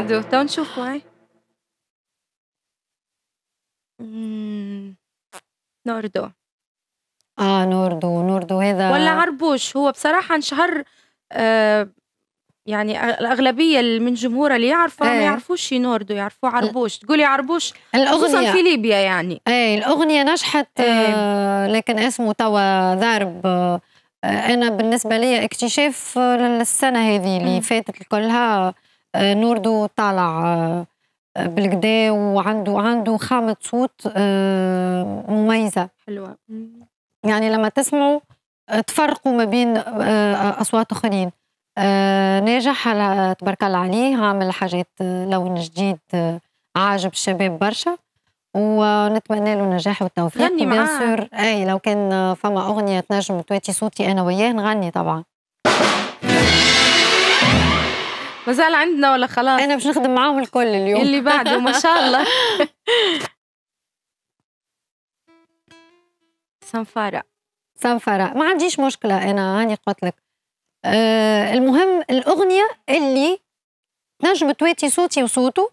بعده تو نشوفوا هاي نوردو اه نوردو نوردو هذا ولا عربوش هو بصراحة انشهر يعني الأغلبية من جمهوره اللي يعرفه ايه. ما يعرفوش نوردو يعرفوا عربوش تقولي عربوش الأغنية خصوصا في ليبيا يعني ايه الأغنية نجحت ايه. لكن اسمه توا ضارب أنا بالنسبة لي اكتشاف للسنة هذه اللي فاتت كلها آه، نوردو طالع آه، آه، بالكدا وعنده عنده خامة صوت مميزة حلوة يعني لما تسمعوا تفرقوا ما بين أصوات أخرين ناجح على تبارك الله عليه عامل حاجات لون جديد عاجب الشباب برشا ونتمنى له النجاح والتوفيق غني معاه اي لو كان فما اغنيه تنجم تواتي صوتي انا وياه نغني طبعا ما زال عندنا ولا خلاص انا مش نخدم معاهم الكل اليوم اللي بعده ما شاء الله صنفارة صنفارة ما عنديش مشكلة أنا هاني قلت لك أه المهم الأغنية اللي نجم تواتي صوتي وصوته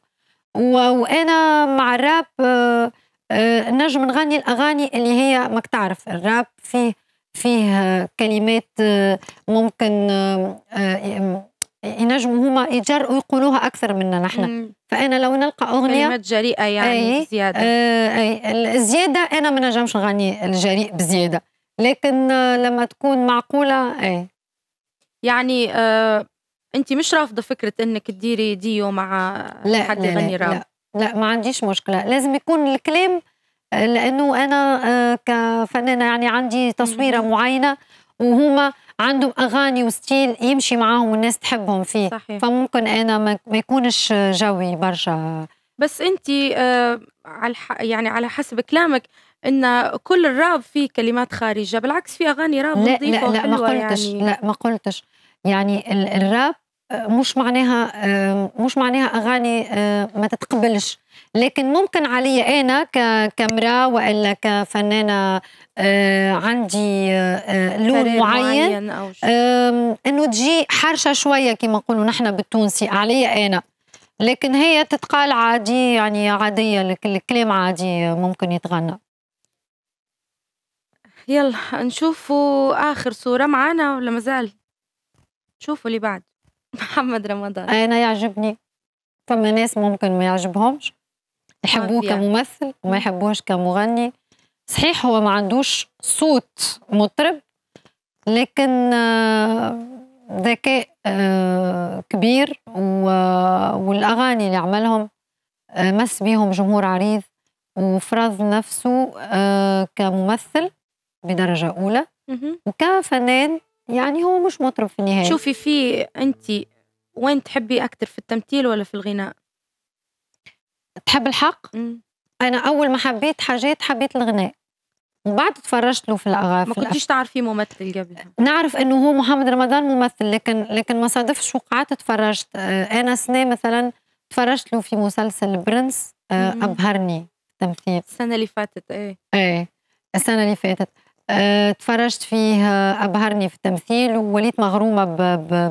وأنا مع الراب آه،, أه نجم نغني الأغاني اللي هي ماك تعرف الراب فيه فيه كلمات آه، ممكن آه، ينجموا هما يجرؤوا يقولوها اكثر منا نحن فانا لو نلقى اغنيه كلمات جريئه يعني أي زياده آه، أي الزياده انا ما نجمش نغني الجريء بزياده لكن آه، لما تكون معقوله اي يعني آه انت مش رافضه فكره انك تديري ديو مع لا حد يغني راب لا, لا ما عنديش مشكله لازم يكون الكلام آه، لانه انا كفنانه يعني عندي تصويره معينه وهما عندهم اغاني وستيل يمشي معاهم والناس تحبهم فيه صحيح. فممكن انا ما يكونش جوي برشا بس انت آه على يعني على حسب كلامك ان كل الراب فيه كلمات خارجه بالعكس في اغاني راب لا لا لا ما قلتش يعني. لا ما قلتش يعني الراب آه، مش معناها آه، مش معناها اغاني آه، ما تتقبلش لكن ممكن علي انا كامراه والا كفنانه آه، عندي آه، آه، لون معين, معين انه تجي حرشه شويه كما نقولوا نحن بالتونسي علي انا لكن هي تتقال عادي يعني عاديه الكلام عادي ممكن يتغنى يلا نشوفوا اخر صوره معانا ولا مازال شوفوا اللي بعد محمد رمضان انا يعجبني فما ناس ممكن ما يعجبهمش يحبوه كممثل وما يحبوهش كمغني صحيح هو ما عندوش صوت مطرب لكن آه، ذكاء آه، كبير والاغاني اللي عملهم آه، مس بيهم جمهور عريض وفرض نفسه كممثل بدرجه اولى وكفنان يعني هو مش مطرب في النهايه شوفي في انت وين تحبي اكثر في التمثيل ولا في الغناء تحب الحق؟ مم. أنا أول ما حبيت حاجات حبيت الغناء وبعد بعد تفرجت له في الأغاني ما كنتيش تعرفي ممثل قبلها نعرف إنه هو محمد رمضان ممثل لكن لكن ما صادفش وقعت تفرجت آه، أنا سنة مثلا تفرجت له في مسلسل برنس آه، أبهرني التمثيل السنة اللي فاتت إيه إيه السنة اللي فاتت آه، تفرجت فيه أبهرني في التمثيل ووليت مغرومة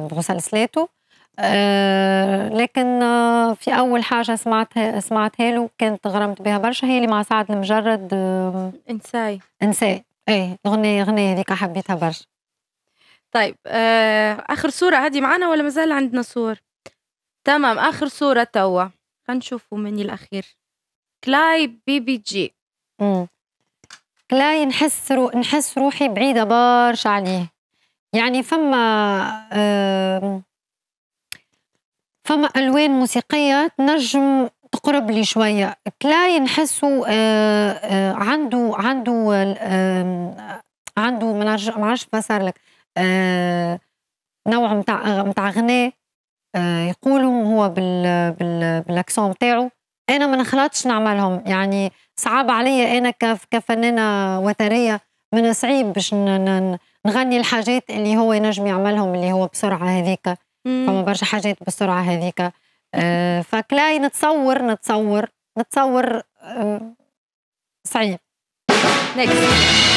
بمسلسلاته آه، لكن آه، في اول حاجه سمعتها سمعتها له كانت غرمت بها برشا هي اللي مع سعد المجرد انساي انساي ايه الاغنيه اغنيه هذيك حبيتها برشا طيب آه اخر صوره هذه معنا ولا مازال عندنا صور تمام اخر صوره توا خلينا مني من الاخير كلاي بي بي جي كلاي نحس رو... نحس روحي بعيده برشا عليه يعني فما آه فما الوان موسيقيه تنجم تقرب لي شويه كلاي نحسه آه، آه، عنده عنده عنده ما نعرفش صار لك آه، نوع متاع متاع غناء يقولهم هو بال بال بالاكسون نتاعو انا ما نخلطش نعملهم يعني صعب عليا انا كفنانه وتريه من صعيب باش نغني الحاجات اللي هو ينجم يعملهم اللي هو بسرعه هذيك فما برشا حاجات بالسرعه هذيك آه، فكلاي نتصور نتصور نتصور آه، صعيب صعيب